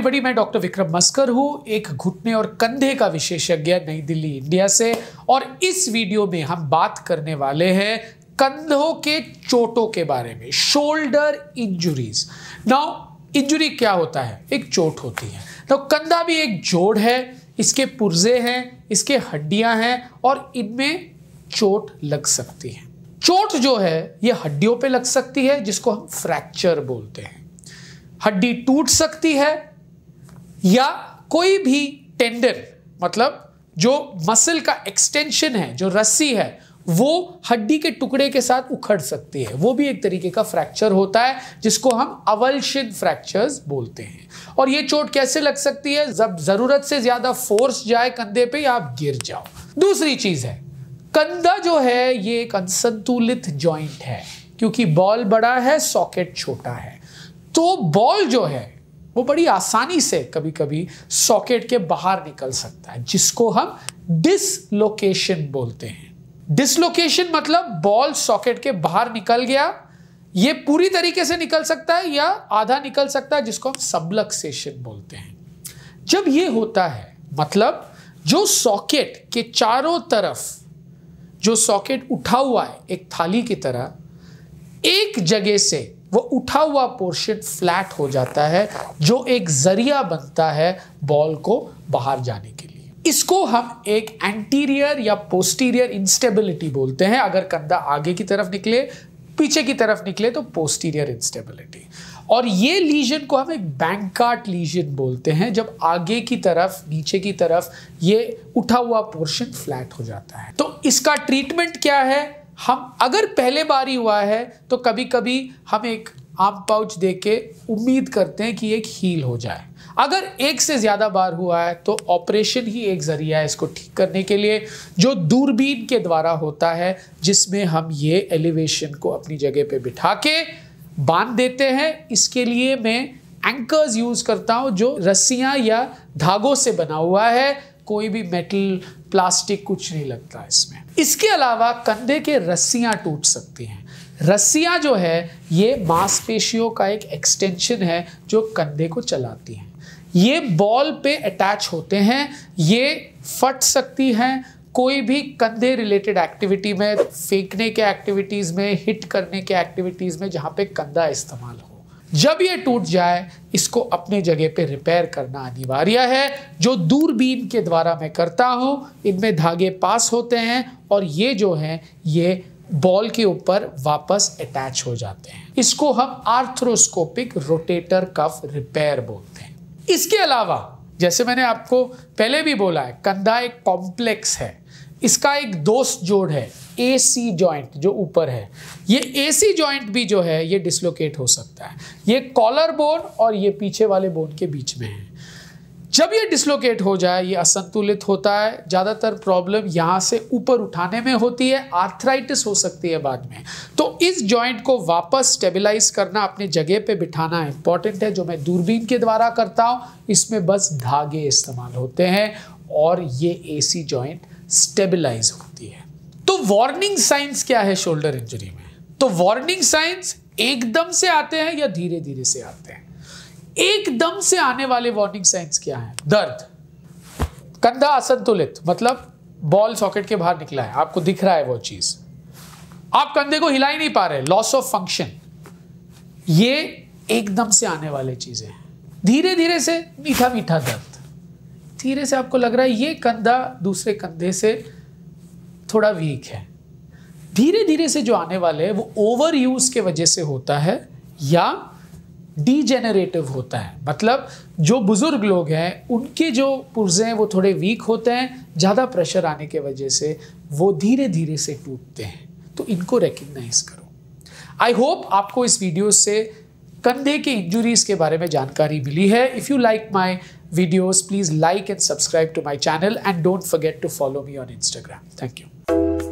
Everybody मैं doctor Vikram मस्कर हूँ एक घुटने और कंधे का विशेषज्ञ नई दिल्ली इंडिया से और इस वीडियो में हम बात करने वाले हैं कंधों के चोटों के बारे में शोल्डर इंजुरीज नाउ इंजुरी क्या होता है एक चोट होती है तो कंधा भी एक जोड़ है इसके पुर्जे हैं इसके हड्डियां हैं और इनमें चोट लग सकती है चोट जो है ये हड्डियों पे लग सकती है जिसको हम फ्रैक्चर बोलते हैं हड्डी टूट सकती है या कोई भी टेंडन मतलब जो मसल का एक्सटेंशन है जो रस्सी है वो हड्डी के टुकड़े के साथ उखड़ सकती है वो भी एक तरीके का फ्रैक्चर होता है जिसको हम अवलशिन फ्रैक्चर्स बोलते हैं और ये चोट कैसे लग सकती है जब जरूरत से ज्यादा फोर्स जाए कंधे पे या आप गिर जाओ दूसरी चीज है कंधा जो है ये एक असंतुलित ज्वाइंट है क्योंकि बॉल बड़ा है सॉकेट छोटा है तो बॉल जो है वो बड़ी आसानी से कभी कभी सॉकेट के बाहर निकल सकता है जिसको हम डिसलोकेशन बोलते हैं डिसलोकेशन मतलब बॉल सॉकेट के बाहर निकल गया ये पूरी तरीके से निकल सकता है या आधा निकल सकता है जिसको हम सबलक्सेशन बोलते हैं जब ये होता है मतलब जो सॉकेट के चारों तरफ जो सॉकेट उठा हुआ है एक थाली की तरह एक जगह से वो उठा हुआ पोर्शन फ्लैट हो जाता है जो एक जरिया बनता है बॉल को बाहर जाने के लिए इसको हम एक एंटीरियर या पोस्टीरियर इंस्टेबिलिटी बोलते हैं अगर कंधा आगे की तरफ निकले पीछे की तरफ निकले तो पोस्टीरियर इंस्टेबिलिटी और ये लीजन को हम एक बैंकाट लीजन बोलते हैं जब आगे की तरफ नीचे की तरफ ये उठा हुआ पोर्शन फ्लैट हो जाता है तो इसका ट्रीटमेंट क्या है हम अगर पहले बार ही हुआ है तो कभी कभी हम एक आम पाउच दे के उम्मीद करते हैं कि एक हील हो जाए अगर एक से ज़्यादा बार हुआ है तो ऑपरेशन ही एक ज़रिया है इसको ठीक करने के लिए जो दूरबीन के द्वारा होता है जिसमें हम ये एलिवेशन को अपनी जगह पे बिठा के बांध देते हैं इसके लिए मैं एंकर्स यूज़ करता हूँ जो रस्सियाँ या धागों से बना हुआ है कोई भी मेटल प्लास्टिक कुछ नहीं लगता इसमें इसके अलावा कंधे के रस्सियाँ टूट सकती हैं रस्सियाँ जो है ये मांसपेशियों का एक एक्सटेंशन है जो कंधे को चलाती हैं ये बॉल पे अटैच होते हैं ये फट सकती हैं कोई भी कंधे रिलेटेड एक्टिविटी में फेंकने के एक्टिविटीज़ में हिट करने के एक्टिविटीज़ में जहाँ पे कंधा इस्तेमाल हो जब ये टूट जाए इसको अपने जगह पे रिपेयर करना अनिवार्य है जो दूरबीन के द्वारा मैं करता हूँ इनमें धागे पास होते हैं और ये जो हैं ये बॉल के ऊपर वापस अटैच हो जाते हैं इसको हम आर्थ्रोस्कोपिक रोटेटर कफ रिपेयर बोलते हैं इसके अलावा जैसे मैंने आपको पहले भी बोला है कंधा एक कॉम्प्लेक्स है इसका एक दोस्त जोड़ है ए सी जॉइंट जो ऊपर है ये ए सी जॉइंट भी जो है ये डिसलोकेट हो सकता है ये कॉलर बोन और ये पीछे वाले बोन के बीच में है जब ये डिसलोकेट हो जाए ये असंतुलित होता है ज़्यादातर प्रॉब्लम यहाँ से ऊपर उठाने में होती है आर्थराइटिस हो सकती है बाद में तो इस जॉइंट को वापस स्टेबलाइज करना अपने जगह पे बिठाना इंपॉर्टेंट है जो मैं दूरबीन के द्वारा करता हूँ इसमें बस धागे इस्तेमाल होते हैं और ये एसी जॉइंट स्टेबलाइज होती है तो वार्निंग साइंस क्या है शोल्डर इंजरी में तो वार्निंग साइंस एकदम से आते हैं या धीरे धीरे से आते हैं एकदम से आने वाले वार्निंग साइंस क्या है दर्द कंधा असंतुलित मतलब बॉल सॉकेट के बाहर निकला है आपको दिख रहा है वो चीज आप कंधे को हिला ही नहीं पा रहे लॉस ऑफ फंक्शन ये एकदम से आने वाले चीजें हैं धीरे धीरे से मीठा मीठा दर्द धीरे से आपको लग रहा है ये कंधा दूसरे कंधे से थोड़ा वीक है धीरे धीरे से जो आने वाले हैं वो ओवर यूज के वजह से होता है या डीजेनरेटिव होता है मतलब जो बुज़ुर्ग लोग हैं उनके जो पुर्जे हैं वो थोड़े वीक होते हैं ज़्यादा प्रेशर आने के वजह से वो धीरे धीरे से टूटते हैं तो इनको रिकग्नाइज करो आई होप आपको इस वीडियो से कंधे के इंजुरीज़ के बारे में जानकारी मिली है if you like my videos. Please like and subscribe to my channel and don't forget to follow me on Instagram. Thank you.